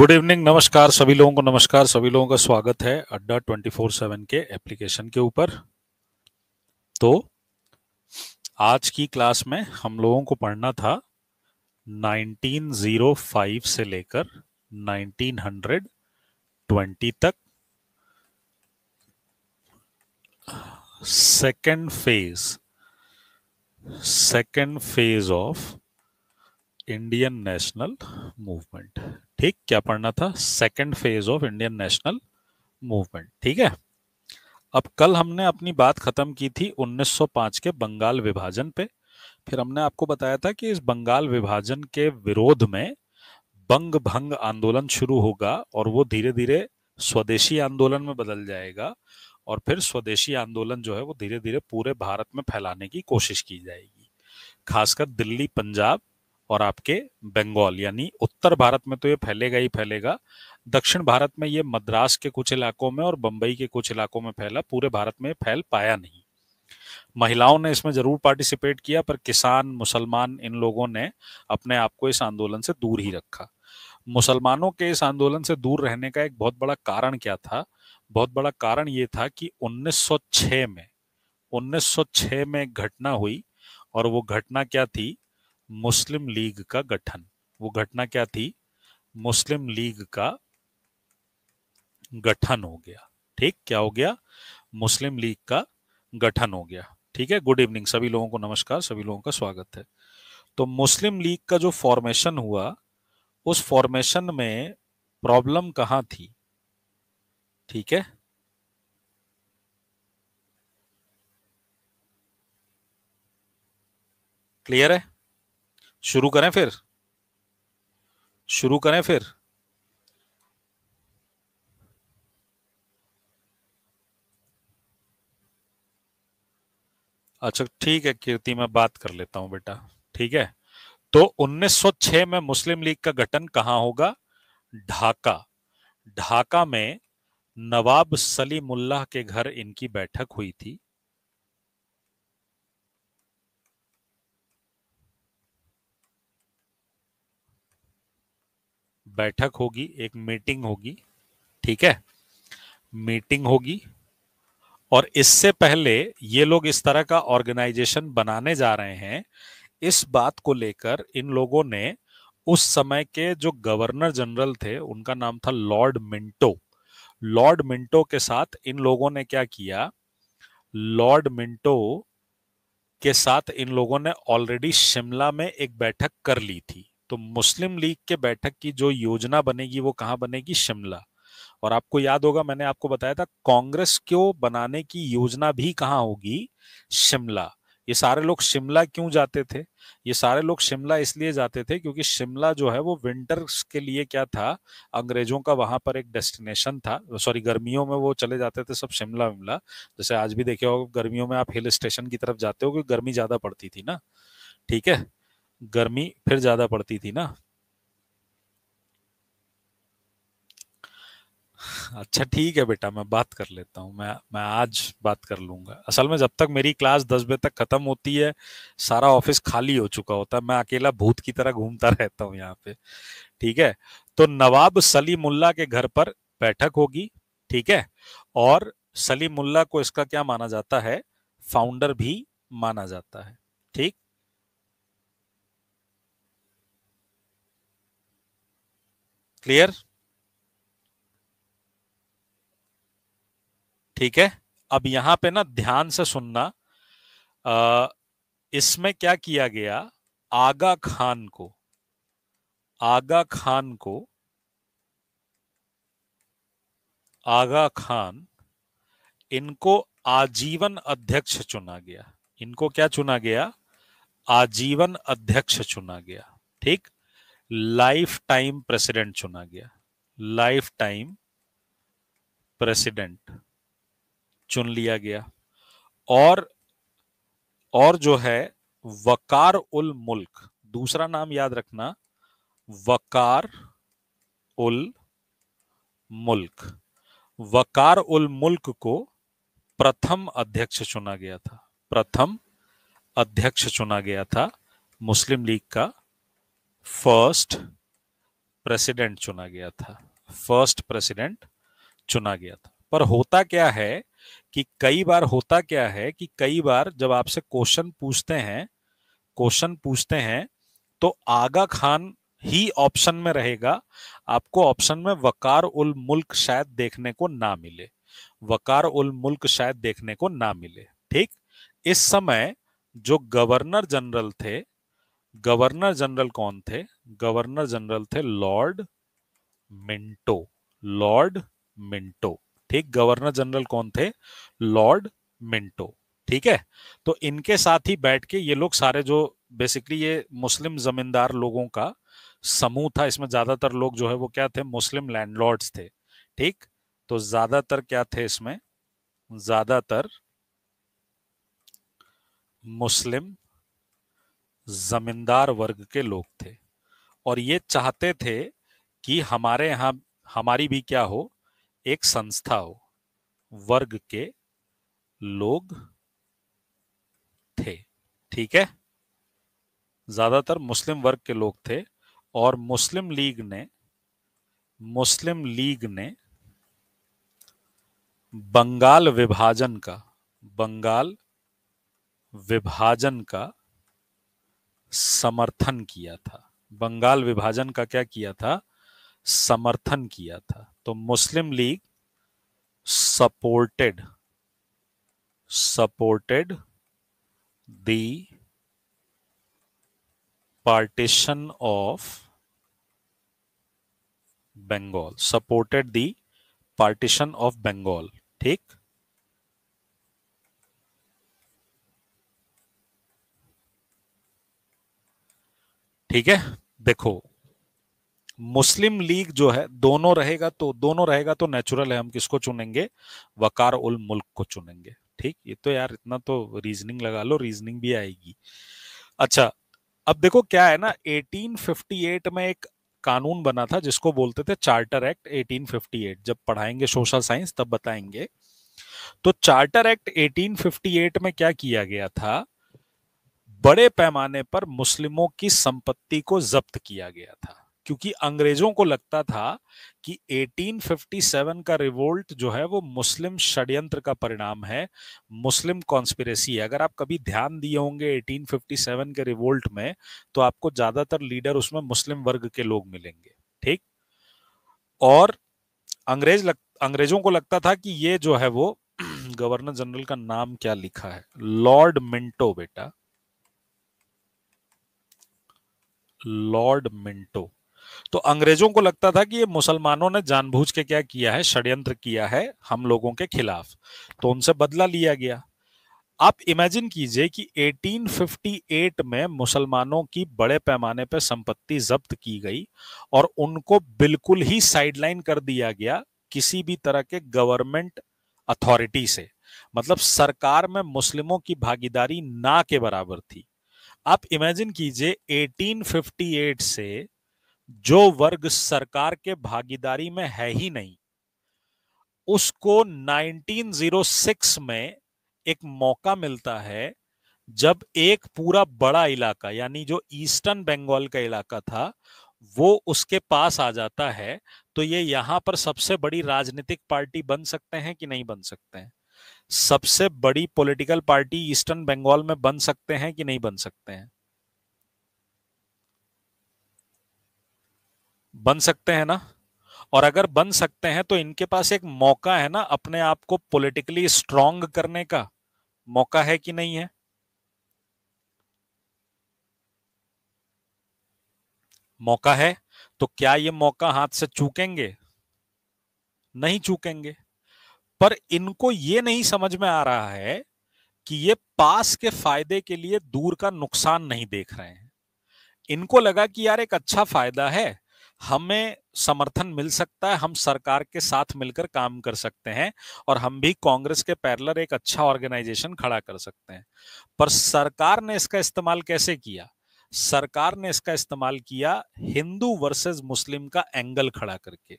Good evening नमस्कार सभी लोगों को नमस्कार सभी लोगों का स्वागत है अड्डा ट्वेंटी फोर सेवन के एप्लीकेशन के ऊपर तो आज की क्लास में हम लोगों को पढ़ना था 1905 से लेकर 1920 तक second phase second phase of Indian national movement ठीक क्या पढ़ना था second phase of Indian national movement ठीक है अब कल हमने अपनी बात खत्म की थी 1905 के बंगाल विभाजन पे फिर हमने आपको बताया था कि इस बंगाल विभाजन के विरोध में बंग भंग आंदोलन शुरू होगा और वो धीरे धीरे स्वदेशी आंदोलन में बदल जाएगा और फिर स्वदेशी आंदोलन जो है वो धीरे धीरे पूरे भारत में फैलाने की कोशिश की जाएगी खासकर दिल्ली पंजाब और आपके बंगाल यानी उत्तर भारत में तो ये फैलेगा ही फैलेगा दक्षिण भारत में ये मद्रास के कुछ इलाकों में और बम्बई के कुछ इलाकों में फैला पूरे भारत में फैल पाया नहीं महिलाओं ने इसमें जरूर पार्टिसिपेट किया पर किसान मुसलमान इन लोगों ने अपने आप को इस आंदोलन से दूर ही रखा मुसलमानों के इस आंदोलन से दूर रहने का एक बहुत बड़ा कारण क्या था बहुत बड़ा कारण ये था कि 1906 में 1906 में घटना हुई और वो घटना क्या थी मुस्लिम लीग का गठन वो घटना क्या थी मुस्लिम लीग का गठन हो गया ठीक क्या हो गया मुस्लिम लीग का गठन हो गया ठीक है गुड इवनिंग सभी लोगों को नमस्कार सभी लोगों का स्वागत है तो मुस्लिम लीग का जो फॉर्मेशन हुआ उस फॉर्मेशन में प्रॉब्लम कहां थी ठीक है क्लियर है शुरू करें फिर शुरू करें फिर अच्छा ठीक है कीर्ति मैं बात कर लेता हूं बेटा ठीक है तो 1906 में मुस्लिम लीग का गठन कहां होगा ढाका ढाका में नवाब सलीमुल्लाह के घर इनकी बैठक हुई थी बैठक होगी एक मीटिंग होगी ठीक है मीटिंग होगी और इससे पहले ये लोग इस तरह का ऑर्गेनाइजेशन बनाने जा रहे हैं इस बात को लेकर इन लोगों ने उस समय के जो गवर्नर जनरल थे उनका नाम था लॉर्ड मिंटो लॉर्ड मिंटो के साथ इन लोगों ने क्या किया लॉर्ड मिंटो के साथ इन लोगों ने ऑलरेडी शिमला में एक बैठक कर ली थी तो मुस्लिम लीग के बैठक की जो योजना बनेगी वो कहाँ बनेगी शिमला और आपको याद होगा मैंने आपको बताया था कांग्रेस को बनाने की योजना भी कहाँ होगी शिमला ये सारे लोग शिमला क्यों जाते थे ये सारे लोग शिमला इसलिए जाते थे क्योंकि शिमला जो है वो विंटर्स के लिए क्या था अंग्रेजों का वहां पर एक डेस्टिनेशन था सॉरी गर्मियों में वो चले जाते थे सब शिमला विमला जैसे आज भी देखे हो गर्मियों में आप हिल स्टेशन की तरफ जाते हो क्योंकि गर्मी ज्यादा पड़ती थी ना ठीक है गर्मी फिर ज्यादा पड़ती थी ना अच्छा ठीक है बेटा मैं बात कर लेता हूँ मैं मैं आज बात कर लूंगा असल में जब तक मेरी क्लास दस बजे तक खत्म होती है सारा ऑफिस खाली हो चुका होता है मैं अकेला भूत की तरह घूमता रहता हूँ यहाँ पे ठीक है तो नवाब सलीमुल्ला के घर पर बैठक होगी ठीक है और सलीमुल्ला को इसका क्या माना जाता है फाउंडर भी माना जाता है ठीक क्लियर ठीक है अब यहां पे ना ध्यान से सुनना इसमें क्या किया गया आगा खान को आगा खान को आगा खान इनको आजीवन अध्यक्ष चुना गया इनको क्या चुना गया आजीवन अध्यक्ष चुना गया ठीक लाइफ टाइम प्रेसिडेंट चुना गया लाइफ टाइम प्रेसिडेंट चुन लिया गया और और जो है वकार उल मुल्क दूसरा नाम याद रखना वकार उल मुल्क वकार उल मुल्क को प्रथम अध्यक्ष चुना गया था प्रथम अध्यक्ष चुना गया था मुस्लिम लीग का फर्स्ट प्रेसिडेंट चुना गया था फर्स्ट प्रेसिडेंट चुना गया था पर होता क्या है कि कई बार होता क्या है कि कई बार जब आपसे क्वेश्चन पूछते हैं क्वेश्चन पूछते हैं तो आगा खान ही ऑप्शन में रहेगा आपको ऑप्शन में वकार उल मुल्क शायद देखने को ना मिले वकार उल मुल्क शायद देखने को ना मिले ठीक इस समय जो गवर्नर जनरल थे गवर्नर जनरल कौन थे गवर्नर जनरल थे लॉर्ड मिंटो लॉर्ड मिंटो ठीक गवर्नर जनरल कौन थे लॉर्ड मिंटो ठीक है तो इनके साथ ही बैठ के ये लोग सारे जो बेसिकली ये मुस्लिम जमींदार लोगों का समूह था इसमें ज्यादातर लोग जो है वो क्या थे मुस्लिम लैंडलॉर्ड्स थे ठीक तो ज्यादातर क्या थे इसमें ज्यादातर मुस्लिम जमींदार वर्ग के लोग थे और ये चाहते थे कि हमारे यहाँ हमारी भी क्या हो एक संस्था हो वर्ग के लोग थे ठीक है ज्यादातर मुस्लिम वर्ग के लोग थे और मुस्लिम लीग ने मुस्लिम लीग ने बंगाल विभाजन का बंगाल विभाजन का समर्थन किया था बंगाल विभाजन का क्या किया था समर्थन किया था तो Muslim League supported supported the partition of Bengal supported the partition of Bengal ठीक ठीक है देखो मुस्लिम लीग जो है दोनों रहेगा तो दोनों रहेगा तो नेचुरल है हम किसको चुनेंगे वकार उल मुल्क को चुनेंगे ठीक ये तो यार इतना तो रीजनिंग लगा लो रीजनिंग भी आएगी अच्छा अब देखो क्या है ना 1858 में एक कानून बना था जिसको बोलते थे चार्टर एक्ट 1858 जब पढ़ाएंगे सोशल साइंस तब बताएंगे तो चार्टर एक्ट 1858 में क्या किया गया था बड़े पैमाने पर मुस्लिमों की संपत्ति को जब्त किया गया था क्योंकि अंग्रेजों को लगता था कि 1857 का रिवोल्ट जो है वो मुस्लिम षड्यंत्र का परिणाम है मुस्लिम कॉन्स्पिरेसी है अगर आप कभी ध्यान दिए होंगे 1857 के रिवोल्ट में तो आपको ज्यादातर लीडर उसमें मुस्लिम वर्ग के लोग मिलेंगे ठीक और अंग्रेज लग, अंग्रेजों को लगता था कि ये जो है वो गवर्नर जनरल का नाम क्या लिखा है लॉर्ड मिंटो बेटा लॉर्ड मिंटो तो अंग्रेजों को लगता था कि ये मुसलमानों ने जानबूझ के क्या किया है षड्यंत्र किया है हम लोगों के खिलाफ तो उनसे बदला लिया गया आप इमेजिन कीजिए कि 1858 में मुसलमानों की बड़े पैमाने पर संपत्ति जब्त की गई और उनको बिल्कुल ही साइडलाइन कर दिया गया किसी भी तरह के गवर्नमेंट अथॉरिटी से मतलब सरकार में मुस्लिमों की भागीदारी ना के बराबर थी आप इमेजिन कीजिए 1858 से जो वर्ग सरकार के भागीदारी में है ही नहीं उसको 1906 में एक मौका मिलता है जब एक पूरा बड़ा इलाका यानी जो ईस्टर्न बंगाल का इलाका था वो उसके पास आ जाता है तो ये यहां पर सबसे बड़ी राजनीतिक पार्टी बन सकते हैं कि नहीं बन सकते हैं सबसे बड़ी पॉलिटिकल पार्टी ईस्टर्न बंगाल में बन सकते हैं कि नहीं बन सकते हैं बन सकते हैं ना और अगर बन सकते हैं तो इनके पास एक मौका है ना अपने आप को पॉलिटिकली स्ट्रांग करने का मौका है कि नहीं है मौका है तो क्या ये मौका हाथ से चूकेंगे नहीं चूकेंगे पर इनको ये नहीं समझ में आ रहा है कि ये पास के फायदे के लिए दूर का नुकसान नहीं देख रहे हैं इनको लगा कि यार एक अच्छा फायदा है हमें समर्थन मिल सकता है हम सरकार के साथ मिलकर काम कर सकते हैं और हम भी कांग्रेस के पैरलर एक अच्छा ऑर्गेनाइजेशन खड़ा कर सकते हैं पर सरकार ने इसका इस्तेमाल कैसे किया सरकार ने इसका इस्तेमाल किया हिंदू वर्सेस मुस्लिम का एंगल खड़ा करके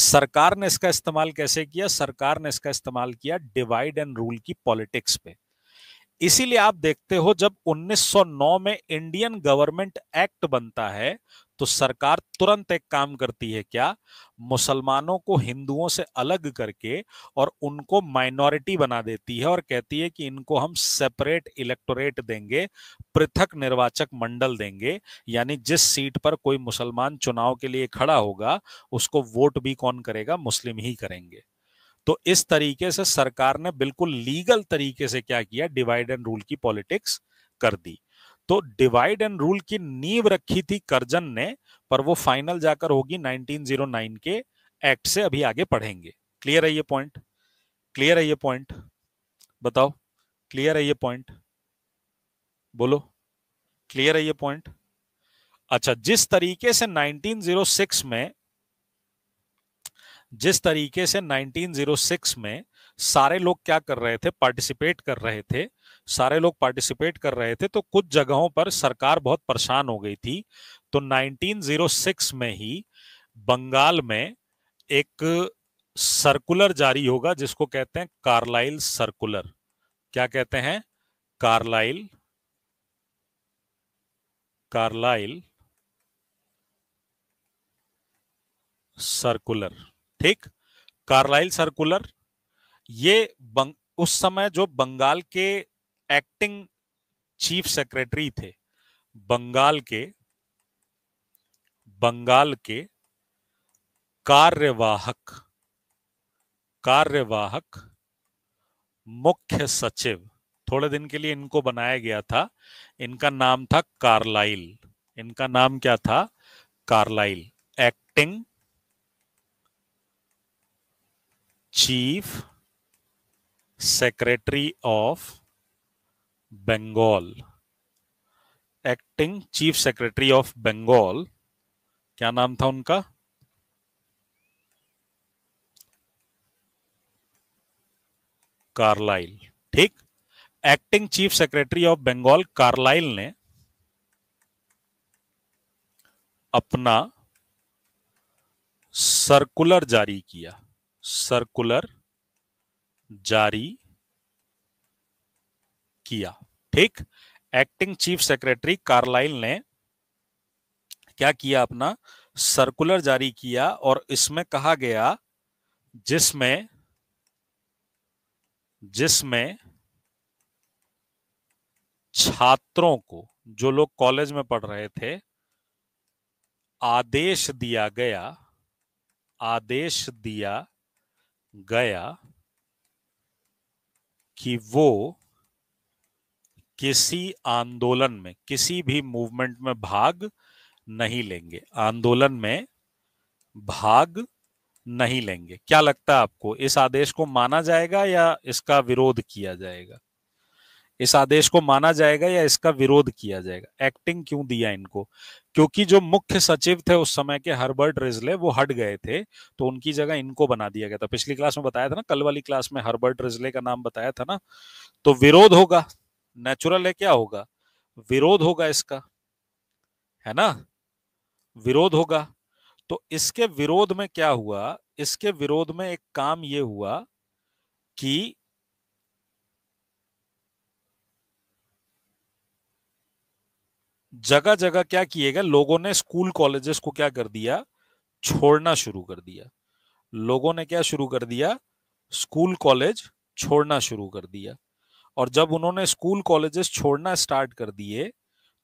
सरकार ने इसका इस्तेमाल कैसे किया सरकार ने इसका इस्तेमाल किया डिवाइड एंड रूल की पॉलिटिक्स पे इसीलिए आप देखते हो जब 1909 में इंडियन गवर्नमेंट एक्ट बनता है तो सरकार तुरंत एक काम करती है क्या मुसलमानों को हिंदुओं से अलग करके और उनको माइनॉरिटी बना देती है और कहती है कि इनको हम सेपरेट इलेक्टोरेट देंगे पृथक निर्वाचक मंडल देंगे यानी जिस सीट पर कोई मुसलमान चुनाव के लिए खड़ा होगा उसको वोट भी कौन करेगा मुस्लिम ही करेंगे तो इस तरीके से सरकार ने बिल्कुल लीगल तरीके से क्या किया डिवाइड एंड रूल की पॉलिटिक्स कर दी तो डिवाइड एंड रूल की नींव रखी थी करजन ने पर वो फाइनल जाकर होगी 1909 के एक्ट से अभी आगे पढ़ेंगे क्लियर है ये पॉइंट क्लियर है ये पॉइंट बताओ क्लियर है ये पॉइंट बोलो क्लियर है ये पॉइंट अच्छा जिस तरीके से 1906 में जिस तरीके से 1906 में सारे लोग क्या कर रहे थे पार्टिसिपेट कर रहे थे सारे लोग पार्टिसिपेट कर रहे थे तो कुछ जगहों पर सरकार बहुत परेशान हो गई थी तो 1906 में ही बंगाल में एक सर्कुलर जारी होगा जिसको कहते हैं कार्लाइल सर्कुलर क्या कहते हैं कार्लाइल कार्लाइल सर्कुलर ठीक कार्लाइल सर्कुलर ये बंग, उस समय जो बंगाल के एक्टिंग चीफ सेक्रेटरी थे बंगाल के बंगाल के कार्यवाहक कार्यवाहक मुख्य सचिव थोड़े दिन के लिए इनको बनाया गया था इनका नाम था कार्लाइल इनका नाम क्या था Carlyle acting chief secretary of Bengal acting chief secretary of Bengal क्या नाम था उनका कार्लाइल ठीक acting chief secretary of Bengal Carlyle ने अपना सर्कुलर जारी किया सर्कुलर जारी किया ठीक एक्टिंग चीफ सेक्रेटरी कार्लाइल ने क्या किया अपना सर्कुलर जारी किया और इसमें कहा गया जिसमें जिसमें छात्रों को जो लोग कॉलेज में पढ़ रहे थे आदेश दिया गया आदेश दिया गया कि वो किसी आंदोलन में किसी भी मूवमेंट में भाग नहीं लेंगे आंदोलन में भाग नहीं लेंगे क्या लगता है आपको इस आदेश को माना जाएगा या इसका विरोध किया जाएगा इस आदेश को माना जाएगा या इसका विरोध किया जाएगा एक्टिंग क्यों दिया इनको क्योंकि जो मुख्य सचिव थे उस समय के हर्बर्ट रिजले वो हट गए थे तो उनकी जगह इनको बना दिया गया था पिछली क्लास में बताया था ना कल वाली क्लास में हर्बर्ट रिजले का नाम बताया था ना तो विरोध होगा नेचुरल है क्या होगा विरोध होगा इसका है ना विरोध होगा तो इसके विरोध में क्या हुआ इसके विरोध में एक काम यह हुआ कि जगह जगह क्या किए गए लोगों ने स्कूल कॉलेजेस को क्या कर दिया छोड़ना शुरू कर दिया लोगों ने क्या शुरू कर दिया स्कूल कॉलेज छोड़ना शुरू कर दिया और जब उन्होंने स्कूल कॉलेजेस छोड़ना स्टार्ट कर दिए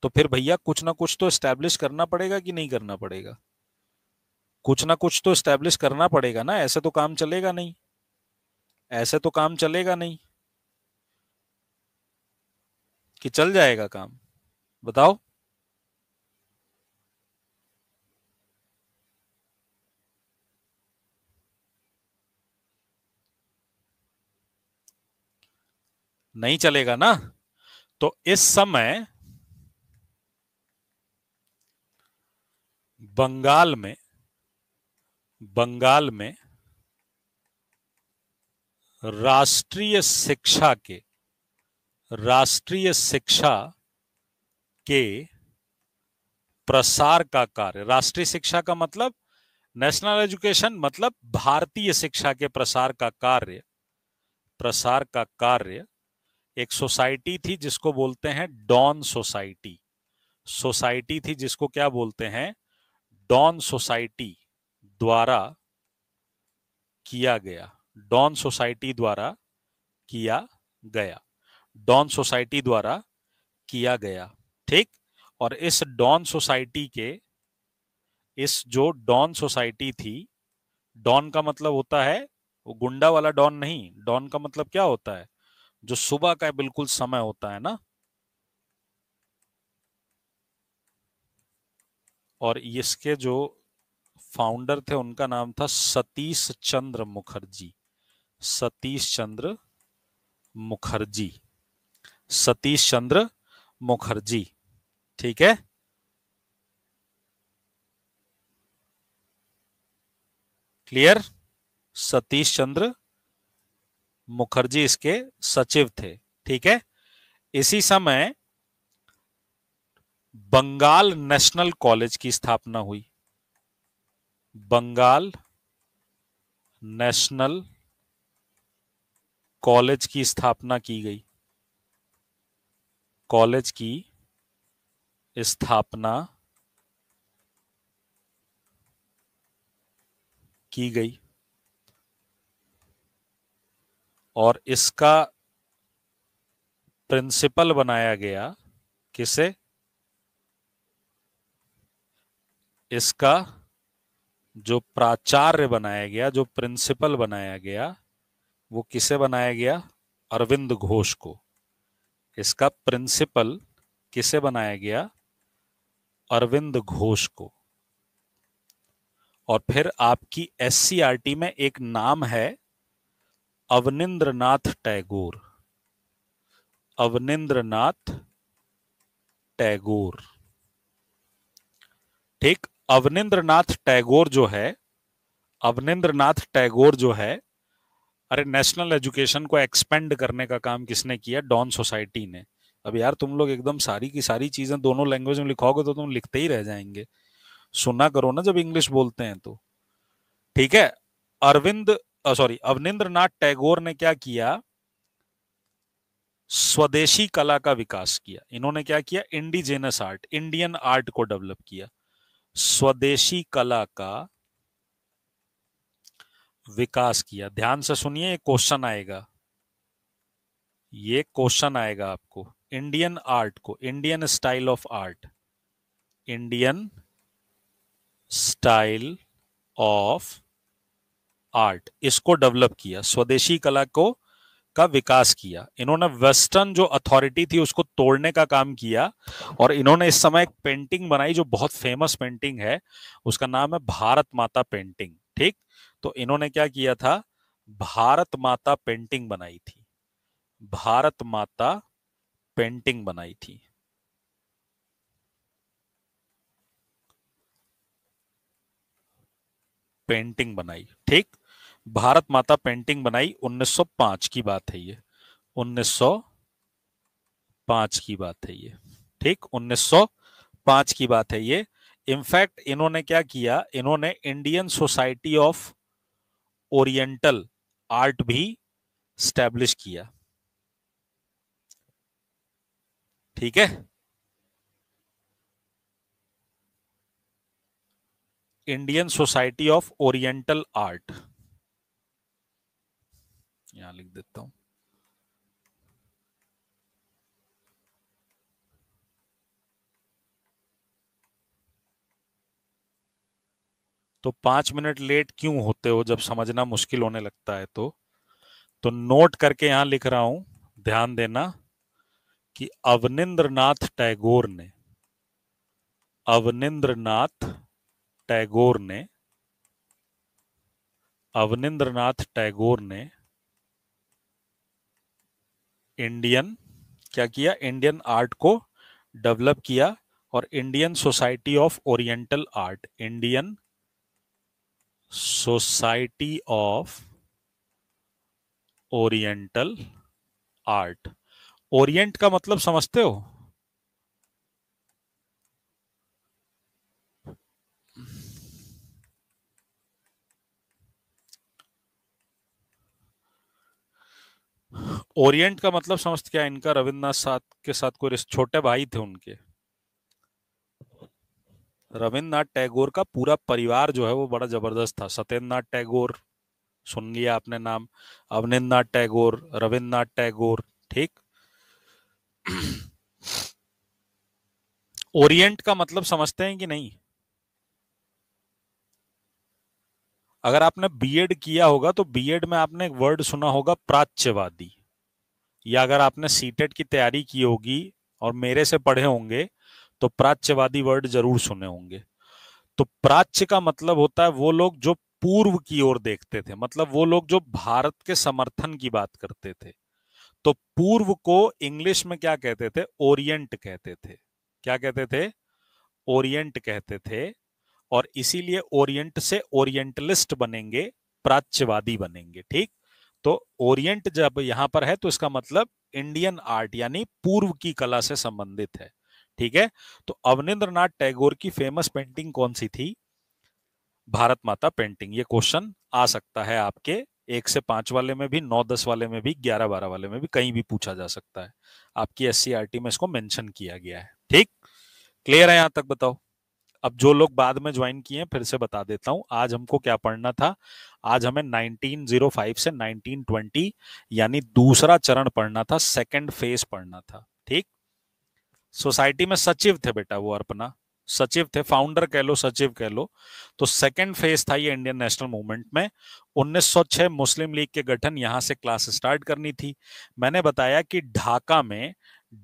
तो फिर भैया कुछ ना कुछ तो स्टैब्लिश करना पड़ेगा कि नहीं करना पड़ेगा कुछ ना कुछ तो स्टैब्लिश करना पड़ेगा ना ऐसे तो काम चलेगा नहीं ऐसे तो काम चलेगा नहीं कि चल जाएगा काम बताओ नहीं चलेगा ना तो इस समय बंगाल में बंगाल में राष्ट्रीय शिक्षा के राष्ट्रीय शिक्षा के प्रसार का कार्य राष्ट्रीय शिक्षा का मतलब नेशनल एजुकेशन मतलब भारतीय शिक्षा के प्रसार का कार्य प्रसार का कार्य एक सोसाइटी थी जिसको बोलते हैं डॉन सोसाइटी सोसाइटी थी जिसको क्या बोलते हैं डॉन सोसाइटी द्वारा किया गया डॉन सोसाइटी द्वारा किया गया डॉन सोसाइटी द्वारा किया गया ठीक और इस डॉन सोसाइटी के इस जो डॉन सोसाइटी थी डॉन का मतलब होता है वो गुंडा वाला डॉन नहीं डॉन का मतलब क्या होता है जो सुबह का बिल्कुल समय होता है ना और इसके जो फाउंडर थे उनका नाम था सतीश चंद्र मुखर्जी सतीश चंद्र मुखर्जी सतीश चंद्र मुखर्जी ठीक है क्लियर सतीश चंद्र मुखर्जी इसके सचिव थे ठीक है इसी समय बंगाल नेशनल कॉलेज की स्थापना हुई बंगाल नेशनल कॉलेज की स्थापना की गई कॉलेज की स्थापना की गई और इसका प्रिंसिपल बनाया गया किसे इसका जो प्राचार्य बनाया गया जो प्रिंसिपल बनाया गया वो किसे बनाया गया अरविंद घोष को इसका प्रिंसिपल किसे बनाया गया अरविंद घोष को और फिर आपकी एस में एक नाम है अवनिंद्र नाथ टैगोर अवनिंद्र नाथ टैगोर ठीक अवनिंद्र नाथ टैगोर जो है अवनिंद्र नाथ टैगोर जो है अरे नेशनल एजुकेशन को एक्सपेंड करने का काम किसने किया डॉन सोसाइटी ने अब यार तुम लोग एकदम सारी की सारी चीजें दोनों लैंग्वेज में लिखोगे तो तुम लिखते ही रह जाएंगे सुना करो ना जब इंग्लिश बोलते हैं तो ठीक है अरविंद सॉरी अवनिंद्र नाथ टैगोर ने क्या किया स्वदेशी कला का विकास किया इन्होंने क्या किया इंडिजेनस आर्ट इंडियन आर्ट को डेवलप किया स्वदेशी कला का विकास किया ध्यान से सुनिए क्वेश्चन आएगा ये क्वेश्चन आएगा आपको इंडियन आर्ट को Indian style of art Indian style of art इसको डेवलप किया स्वदेशी कला को का विकास किया इन्होंने वेस्टर्न जो अथॉरिटी थी उसको तोड़ने का काम किया और इन्होंने इस समय एक पेंटिंग बनाई जो बहुत फेमस पेंटिंग है उसका नाम है भारत माता पेंटिंग ठीक तो इन्होंने क्या किया था भारत माता पेंटिंग बनाई थी भारत माता पेंटिंग बनाई थी पेंटिंग बनाई ठीक भारत माता पेंटिंग बनाई 1905 की बात है ये 1905 की बात है ये ठीक 1905 की बात है ये इनफैक्ट इन्होंने क्या किया इन्होंने Indian society of oriental art भी स्टैब्लिश किया ठीक है Indian society of oriental art यहाँ लिख देता हूँ तो पांच मिनट लेट क्यों होते हो जब समझना मुश्किल होने लगता है तो तो नोट करके यहां लिख रहा हूं ध्यान देना कि अवनिंद्र टैगोर ने अवनिंद्र टैगोर ने अवनिंद्र टैगोर ने इंडियन क्या किया इंडियन आर्ट को डेवलप किया और Indian society of oriental art Indian society of oriental art orient का मतलब समझते हो ओरिएंट का मतलब समझ क्या इनका रविन्द्रनाथ साथ के साथ कोई छोटे भाई थे उनके रविन्द्रनाथ टैगोर का पूरा परिवार जो है वो बड़ा जबरदस्त था सत्येंद्र टैगोर सुन लिया आपने नाम अवनिंद्र नाथ टैगोर रविन्द्र टैगोर ठीक ओरिएंट का मतलब समझते हैं कि नहीं अगर आपने बीएड किया होगा तो बीएड में आपने एक वर्ड सुना होगा प्राच्यवादी या अगर आपने सीटेट की तैयारी की होगी और मेरे से पढ़े होंगे तो प्राच्यवादी वर्ड जरूर सुने होंगे तो प्राच्य का मतलब होता है वो लोग जो पूर्व की ओर देखते थे मतलब वो लोग जो भारत के समर्थन की बात करते थे तो पूर्व को इंग्लिश में क्या कहते थे ओरिएंट कहते थे क्या कहते थे ओरिएंट कहते थे और इसीलिए ओरिएंट से ओरिएंटलिस्ट बनेंगे प्राच्यवादी बनेंगे ठीक तो ओरिएंट जब यहां पर है तो इसका मतलब इंडियन आर्ट यानी पूर्व की कला से संबंधित है ठीक है तो अवनिंद्र टैगोर की फेमस पेंटिंग कौन सी थी भारत माता पेंटिंग ये क्वेश्चन आ सकता है आपके एक से पांच वाले में भी नौ दस वाले में भी ग्यारह बारह वाले में भी कहीं भी पूछा जा सकता है आपकी एस में इसको मेंशन किया गया है ठीक क्लियर है यहां तक बताओ अब जो लोग बाद में ज्वाइन किए फिर से बता देता हूँ आज हमको क्या पढ़ना था आज हमें 1905 से 1920 यानी दूसरा चरण पढ़ना था सेकंड फेज पढ़ना था ठीक सोसाइटी में सचिव थे बेटा वो अर्पना सचिव थे फाउंडर कह लो सचिव कह लो तो सेकंड फेज था ये इंडियन नेशनल मूवमेंट में 1906 मुस्लिम लीग के गठन यहां से क्लास स्टार्ट करनी थी मैंने बताया कि ढाका में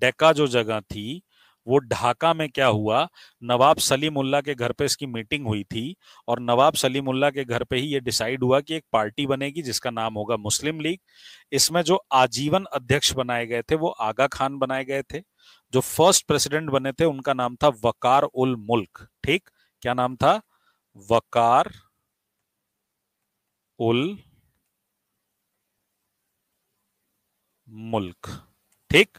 डेका जो जगह थी वो ढाका में क्या हुआ नवाब सलीम उल्ला के घर पे इसकी मीटिंग हुई थी और नवाब सलीम उल्ला के घर पे ही ये डिसाइड हुआ कि एक पार्टी बनेगी जिसका नाम होगा मुस्लिम लीग इसमें जो आजीवन अध्यक्ष बनाए गए थे वो आगा खान बनाए गए थे जो फर्स्ट प्रेसिडेंट बने थे उनका नाम था वकार उल मुल्क ठीक क्या नाम था वकार उल मुल्क ठीक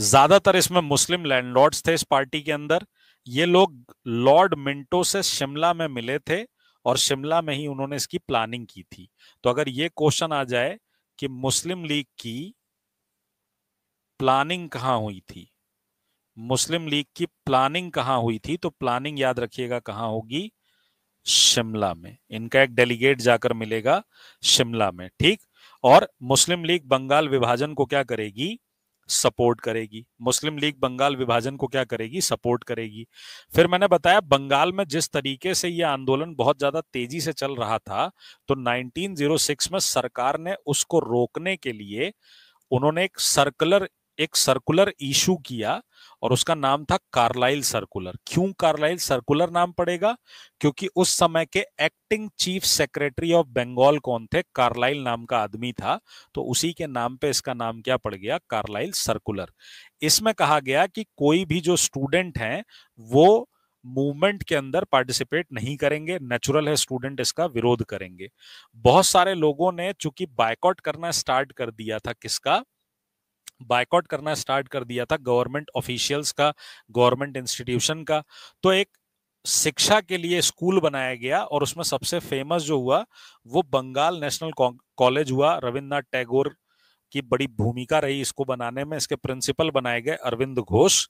ज्यादातर इसमें मुस्लिम लैंडलॉर्ड्स थे इस पार्टी के अंदर ये लोग लॉर्ड मिंटो से शिमला में मिले थे और शिमला में ही उन्होंने इसकी प्लानिंग की थी तो अगर ये क्वेश्चन आ जाए कि मुस्लिम लीग की प्लानिंग कहाँ हुई थी मुस्लिम लीग की प्लानिंग कहाँ हुई थी तो प्लानिंग याद रखिएगा कहाँ होगी शिमला में इनका एक डेलीगेट जाकर मिलेगा शिमला में ठीक और मुस्लिम लीग बंगाल विभाजन को क्या करेगी सपोर्ट करेगी मुस्लिम लीग बंगाल विभाजन को क्या करेगी सपोर्ट करेगी फिर मैंने बताया बंगाल में जिस तरीके से यह आंदोलन बहुत ज्यादा तेजी से चल रहा था तो 1906 में सरकार ने उसको रोकने के लिए उन्होंने एक सर्कुलर एक सर्कुलर इशू किया और उसका नाम था कार्लाइल सर्कुलर क्यों कार्लाइल सर्कुलर नाम पड़ेगा क्योंकि उस समय के acting chief secretary of Bengal कौन थे कार्लाइल नाम का आदमी था तो उसी के नाम पे इसका नाम क्या पड़ गया कार्लाइल सर्कुलर इसमें कहा गया कि कोई भी जो स्टूडेंट हैं वो मूवमेंट के अंदर पार्टिसिपेट नहीं करेंगे नेचुरल है स्टूडेंट इसका विरोध करेंगे बहुत सारे लोगों ने चूंकि बायकॉट करना स्टार्ट कर दिया था किसका बायकॉट करना स्टार्ट कर दिया था गवर्नमेंट ऑफिशियल्स का गवर्नमेंट इंस्टीट्यूशन का तो एक शिक्षा के लिए स्कूल बनाया गया और उसमें सबसे फेमस जो हुआ वो बंगाल नेशनल कॉलेज हुआ रविन्द्रनाथ टैगोर की बड़ी भूमिका रही इसको बनाने में इसके प्रिंसिपल बनाए गए अरविंद घोष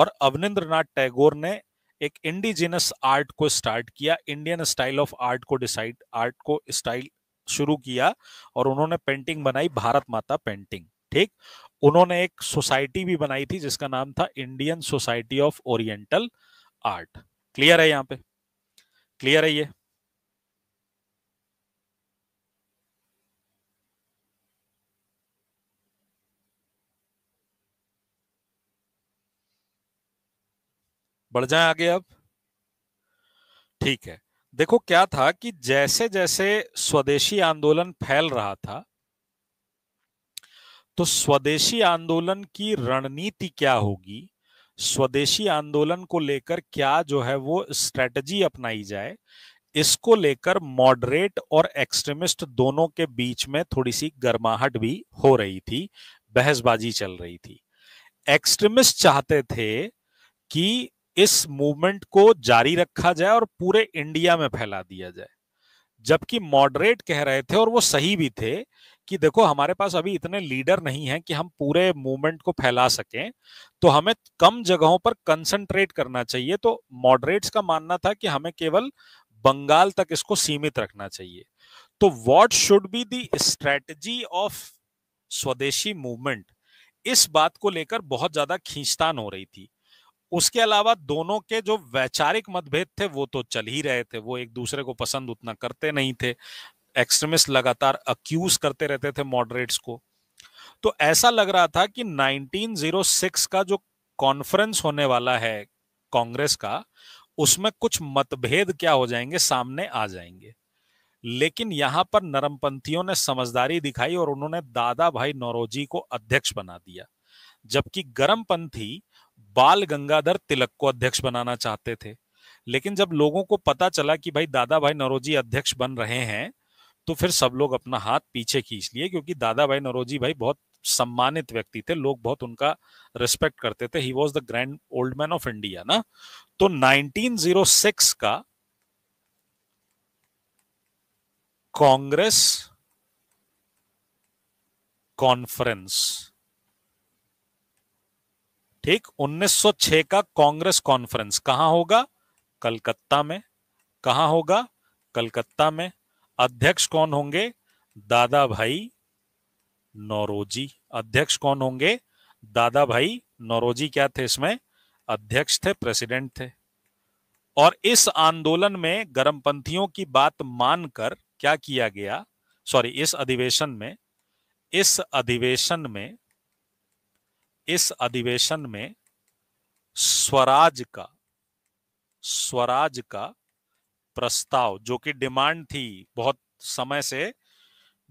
और अवनिंद्र टैगोर ने एक इंडिजिनस आर्ट को स्टार्ट किया इंडियन स्टाइल ऑफ आर्ट को डिसाइड आर्ट को स्टाइल शुरू किया और उन्होंने पेंटिंग बनाई भारत माता पेंटिंग ठीक उन्होंने एक सोसाइटी भी बनाई थी जिसका नाम था Indian society of oriental art clear है यहां पे क्लियर है ये बढ़ जाए आगे अब ठीक है देखो क्या था कि जैसे जैसे स्वदेशी आंदोलन फैल रहा था तो स्वदेशी आंदोलन की रणनीति क्या होगी स्वदेशी आंदोलन को लेकर क्या जो है वो स्ट्रेटजी अपनाई जाए इसको लेकर मॉडरेट और एक्सट्रीमिस्ट दोनों के बीच में थोड़ी सी गर्माहट भी हो रही थी बहसबाजी चल रही थी एक्सट्रीमिस्ट चाहते थे कि इस मूवमेंट को जारी रखा जाए और पूरे इंडिया में फैला दिया जाए जबकि मॉडरेट कह रहे थे और वो सही भी थे कि देखो हमारे पास अभी इतने लीडर नहीं है कि हम पूरे मूवमेंट को फैला सकें तो हमें कम जगहों पर कंसंट्रेट करना चाहिए तो मॉडरेट्स का मानना था कि हमें केवल बंगाल तक इसको सीमित रखना चाहिए तो what should be the strategy of Swadeshi movement इस बात को लेकर बहुत ज्यादा खींचतान हो रही थी उसके अलावा दोनों के जो वैचारिक मतभेद थे वो तो चल ही रहे थे वो एक दूसरे को पसंद उतना करते नहीं थे एक्सट्रीमिस्ट लगातार अक्यूज करते रहते थे मॉडरेट्स को तो ऐसा लग रहा था कि 1906 का जो कॉन्फ्रेंस होने वाला है कांग्रेस का उसमें कुछ मतभेद क्या हो जाएंगे सामने आ जाएंगे लेकिन यहां पर नरमपंथियों ने समझदारी दिखाई और उन्होंने दादा भाई नौरोजी को अध्यक्ष बना दिया जबकि गरमपंथी बाल गंगाधर तिलक को अध्यक्ष बनाना चाहते थे लेकिन जब लोगों को पता चला कि भाई दादा भाई नरोजी अध्यक्ष बन रहे हैं तो फिर सब लोग अपना हाथ पीछे खींच लिए क्योंकि दादा भाई नरोजी भाई बहुत सम्मानित व्यक्ति थे लोग बहुत उनका रिस्पेक्ट करते थे he was the grand old man of India ना तो 1906 का कांग्रेस कॉन्फ्रेंस ठीक 1906 का कांग्रेस कॉन्फ्रेंस कहां होगा कलकत्ता में कहा होगा कलकत्ता में अध्यक्ष कौन होंगे दादा भाई नौरोजी अध्यक्ष कौन होंगे दादा भाई नौरोजी क्या थे इसमें अध्यक्ष थे प्रेसिडेंट थे और इस आंदोलन में गर्मपंथियों की बात मानकर क्या किया गया सॉरी इस अधिवेशन में इस अधिवेशन में इस अधिवेशन में स्वराज का स्वराज का प्रस्ताव जो कि डिमांड थी बहुत समय से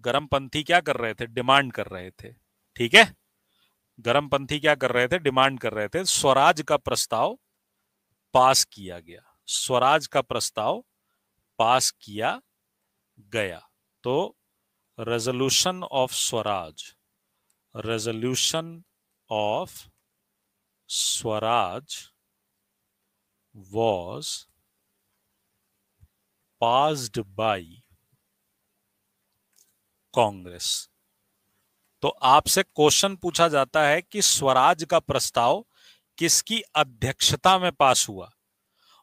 गर्मपंथी क्या कर रहे थे डिमांड कर रहे थे ठीक है गर्मपंथी क्या कर रहे थे डिमांड कर रहे थे स्वराज का प्रस्ताव पास किया गया स्वराज का प्रस्ताव पास किया गया तो resolution of Swaraj resolution of Swaraj was passed by Congress तो आपसे क्वेश्चन पूछा जाता है कि स्वराज का प्रस्ताव किसकी अध्यक्षता में पास हुआ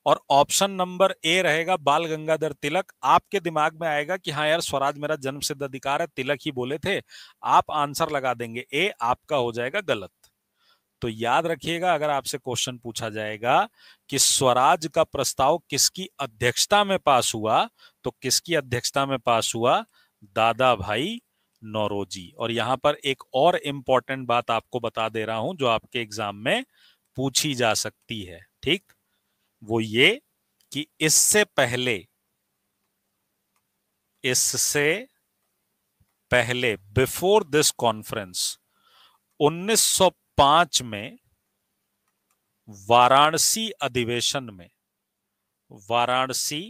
और ऑप्शन नंबर ए रहेगा बाल गंगाधर तिलक आपके दिमाग में आएगा कि हाँ यार स्वराज मेरा जन्म सिद्ध अधिकार है तिलक ही बोले थे आप आंसर लगा देंगे ए आपका हो जाएगा गलत तो याद रखिएगा अगर आपसे क्वेश्चन पूछा जाएगा कि स्वराज का प्रस्ताव किसकी अध्यक्षता में पास हुआ तो किसकी अध्यक्षता में पास हुआ दादा भाई नौरोजी और यहां पर एक और इंपॉर्टेंट बात आपको बता दे रहा हूं जो आपके एग्जाम में पूछी जा सकती है ठीक वो ये कि इससे पहले इससे पहले बिफोर दिस कॉन्फ्रेंस पांच में वाराणसी अधिवेशन में वाराणसी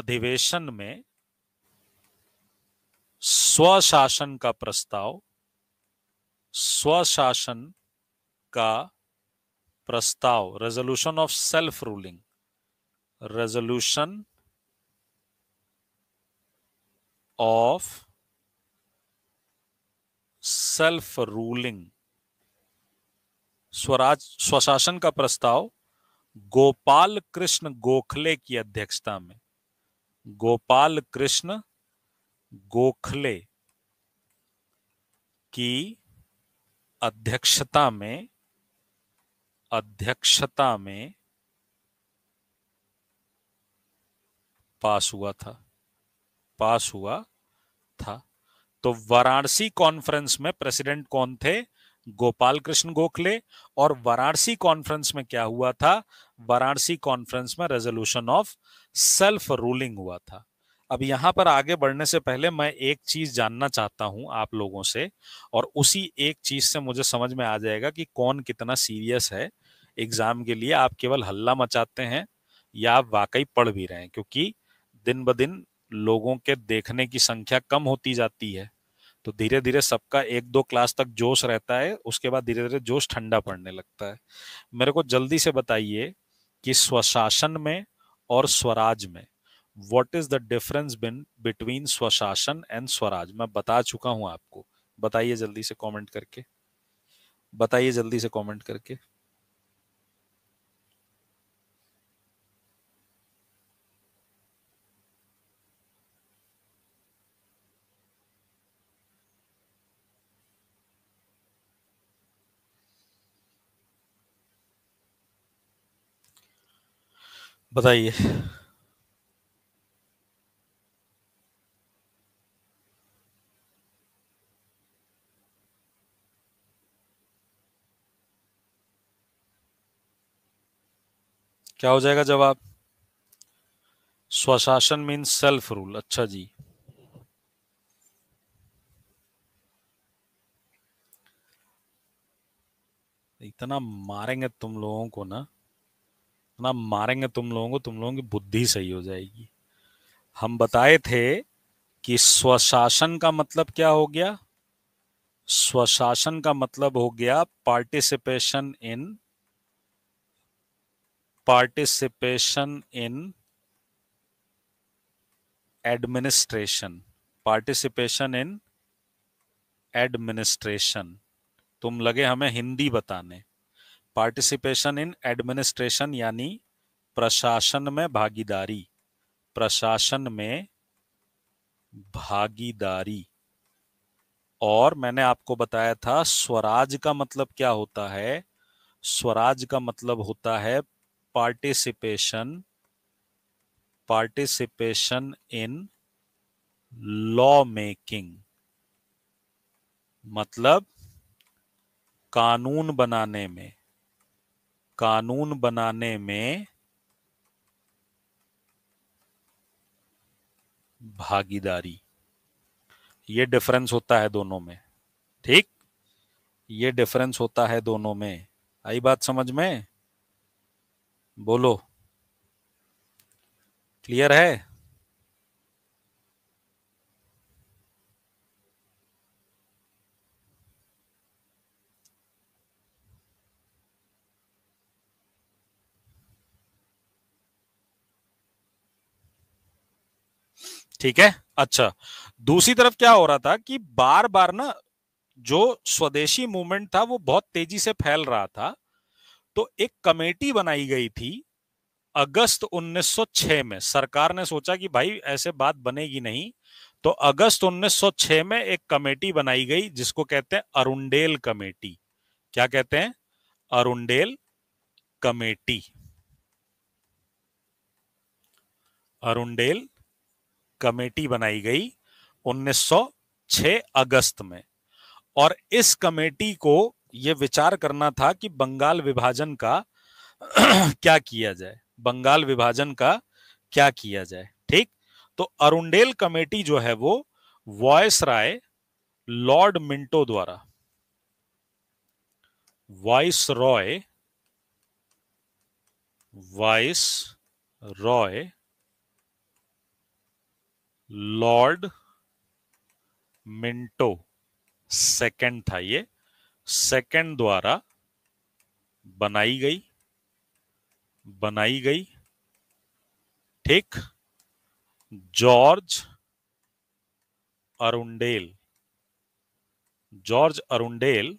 अधिवेशन में स्वशासन का प्रस्ताव स्वशासन का प्रस्ताव resolution of self ruling resolution of self ruling Swaraj स्वशासन का प्रस्ताव गोपाल कृष्ण गोखले की अध्यक्षता में गोपाल कृष्ण गोखले की अध्यक्षता में अध्यक्षता में पास हुआ था पास हुआ था तो वाराणसी कॉन्फ्रेंस में प्रेसिडेंट कौन थे गोपाल कृष्ण गोखले और वाराणसी कॉन्फ्रेंस में क्या हुआ था वाराणसी कॉन्फ्रेंस में रेजोल्यूशन ऑफ सेल्फ रूलिंग हुआ था अब यहाँ पर आगे बढ़ने से पहले मैं एक चीज जानना चाहता हूं आप लोगों से और उसी एक चीज से मुझे समझ में आ जाएगा कि कौन कितना सीरियस है एग्जाम के लिए आप केवल हल्ला मचाते हैं या आप वाकई पढ़ भी रहे हैं क्योंकि दिन ब दिन लोगों के देखने की संख्या कम होती जाती है तो धीरे धीरे सबका एक दो क्लास तक जोश रहता है उसके बाद धीरे धीरे जोश ठंडा पड़ने लगता है मेरे को जल्दी से बताइए कि स्वशासन में और स्वराज में what is the difference bin between स्वशासन एंड स्वराज मैं बता चुका हूं आपको बताइए जल्दी से कॉमेंट करके बताइए जल्दी से कॉमेंट करके बताइए क्या हो जाएगा जवाब स्वशासन मीन्स सेल्फ रूल अच्छा जी इतना मारेंगे तुम लोगों को ना ना मारेंगे तुम लोगों को तुम लोगों की बुद्धि सही हो जाएगी हम बताए थे कि स्वशासन का मतलब क्या हो गया स्वशासन का मतलब हो गया participation in participation in administration participation in administration तुम लगे हमें हिंदी बताने पार्टिसिपेशन इन एडमिनिस्ट्रेशन यानी प्रशासन में भागीदारी प्रशासन में भागीदारी और मैंने आपको बताया था स्वराज का मतलब क्या होता है स्वराज का मतलब होता है participation participation in law making मतलब कानून बनाने में कानून बनाने में भागीदारी ये डिफरेंस होता है दोनों में ठीक ये डिफरेंस होता है दोनों में आई बात समझ में बोलो क्लियर है ठीक है अच्छा दूसरी तरफ क्या हो रहा था कि बार बार ना जो स्वदेशी मूवमेंट था वो बहुत तेजी से फैल रहा था तो एक कमेटी बनाई गई थी अगस्त 1906 में सरकार ने सोचा कि भाई ऐसे बात बनेगी नहीं तो अगस्त 1906 में एक कमेटी बनाई गई जिसको कहते हैं अरुणेल कमेटी क्या कहते हैं अरुणेल कमेटी अरुणेल कमेटी बनाई गई 1906 अगस्त में और इस कमेटी को ये विचार करना था कि बंगाल विभाजन का क्या किया जाए बंगाल विभाजन का क्या किया जाए ठीक तो अरुणेल कमेटी जो है वो वॉयस राय लॉर्ड मिंटो द्वारा viceroy viceroy lord Minto second था ये सेकंड द्वारा बनाई गई बनाई गई ठीक जॉर्ज अरुंडेल जॉर्ज अरुंडेल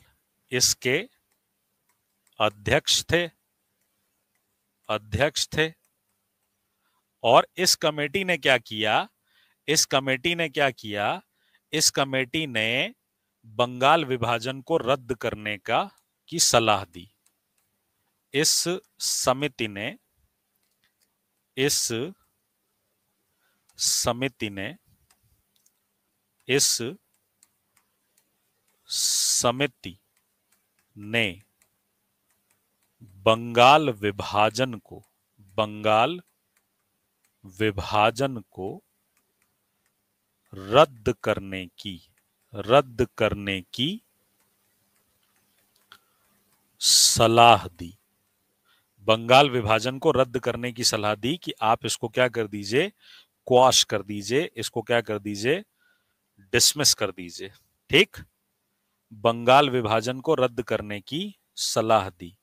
इसके अध्यक्ष थे अध्यक्ष थे और इस कमेटी ने क्या किया इस कमेटी ने क्या किया इस कमेटी ने बंगाल विभाजन को रद्द करने का की सलाह दी इस समिति ने इस समिति ने इस समिति ने बंगाल विभाजन को बंगाल विभाजन को रद्द करने की रद्द करने की सलाह दी बंगाल विभाजन को रद्द करने की सलाह दी कि आप इसको क्या कर दीजिए क्वाश कर दीजिए इसको क्या कर दीजिए डिसमिस कर दीजिए ठीक बंगाल विभाजन को रद्द करने की सलाह दी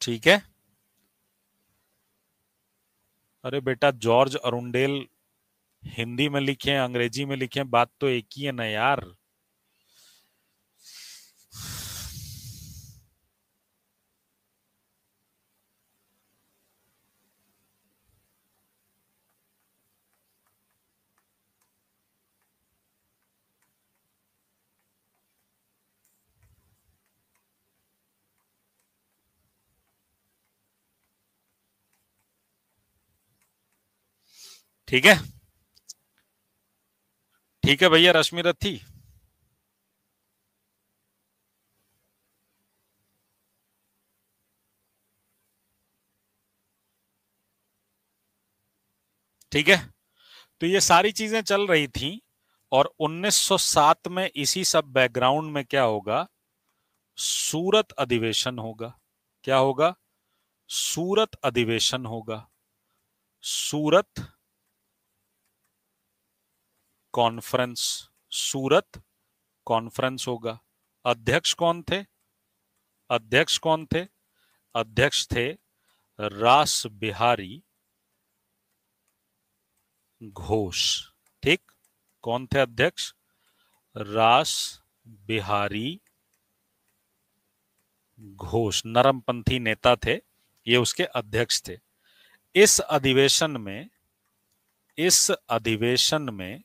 ठीक है अरे बेटा जॉर्ज अरुंडेल हिंदी में लिखे अंग्रेजी में लिखे बात तो एक ही है ना यार ठीक है ठीक है भैया रश्मि रथी ठीक है तो ये सारी चीजें चल रही थी और 1907 में इसी सब बैकग्राउंड में क्या होगा सूरत अधिवेशन होगा क्या होगा सूरत अधिवेशन होगा सूरत कॉन्फ्रेंस सूरत कॉन्फ्रेंस होगा अध्यक्ष कौन थे अध्यक्ष कौन थे अध्यक्ष थे रास बिहारी घोष ठीक कौन थे अध्यक्ष रास बिहारी घोष नरमपंथी नेता थे ये उसके अध्यक्ष थे इस अधिवेशन में इस अधिवेशन में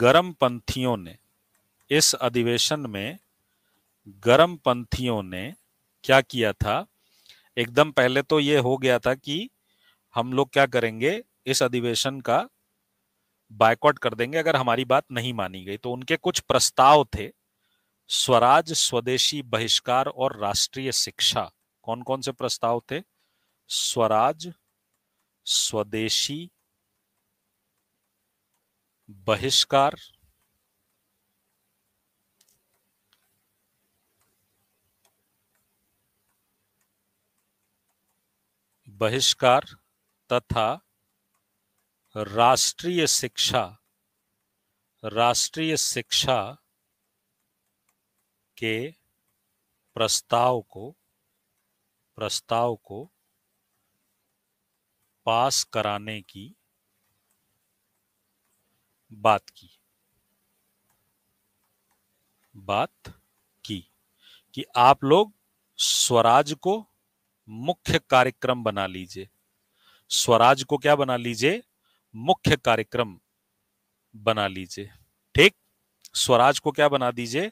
गरम पंथियों ने इस अधिवेशन में गरम पंथियों ने क्या किया था एकदम पहले तो ये हो गया था कि हम लोग क्या करेंगे इस अधिवेशन का बायकॉट कर देंगे अगर हमारी बात नहीं मानी गई तो उनके कुछ प्रस्ताव थे स्वराज स्वदेशी बहिष्कार और राष्ट्रीय शिक्षा कौन कौन से प्रस्ताव थे स्वराज स्वदेशी बहिष्कार बहिष्कार तथा राष्ट्रीय शिक्षा राष्ट्रीय शिक्षा के प्रस्ताव को प्रस्ताव को पास कराने की बात की बात की कि आप लोग स्वराज को मुख्य कार्यक्रम बना लीजिए स्वराज को क्या बना लीजिए मुख्य कार्यक्रम बना लीजिए ठीक स्वराज को क्या बना दीजिए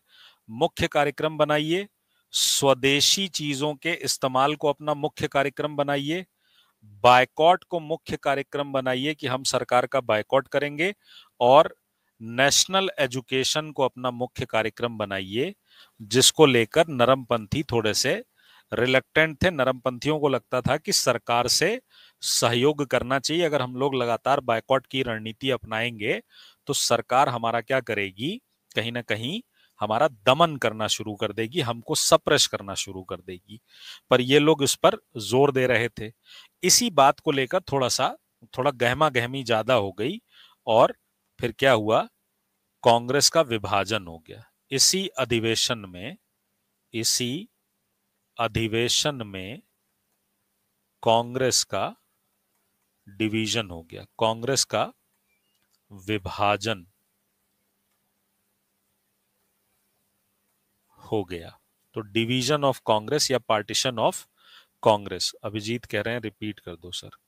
मुख्य कार्यक्रम बनाइए स्वदेशी चीजों के इस्तेमाल को अपना मुख्य कार्यक्रम बनाइए बायकॉट को मुख्य कार्यक्रम बनाइए कि हम सरकार का बायकॉट करेंगे और नेशनल एजुकेशन को अपना मुख्य कार्यक्रम बनाइए जिसको लेकर नरमपंथी थोड़े से रिलेक्टेंट थे नरमपंथियों को लगता था कि सरकार से सहयोग करना चाहिए अगर हम लोग लगातार बायकॉट की रणनीति अपनाएंगे तो सरकार हमारा क्या करेगी कहीं ना कहीं हमारा दमन करना शुरू कर देगी हमको सप्रेस करना शुरू कर देगी पर ये लोग इस पर जोर दे रहे थे इसी बात को लेकर थोड़ा सा थोड़ा गहमा गहमी ज्यादा हो गई और फिर क्या हुआ कांग्रेस का विभाजन हो गया इसी अधिवेशन में इसी अधिवेशन में कांग्रेस का डिवीजन हो गया कांग्रेस का विभाजन हो गया तो डिवीजन ऑफ कांग्रेस या पार्टीशन ऑफ कांग्रेस अभिजीत कह रहे हैं रिपीट कर दो सर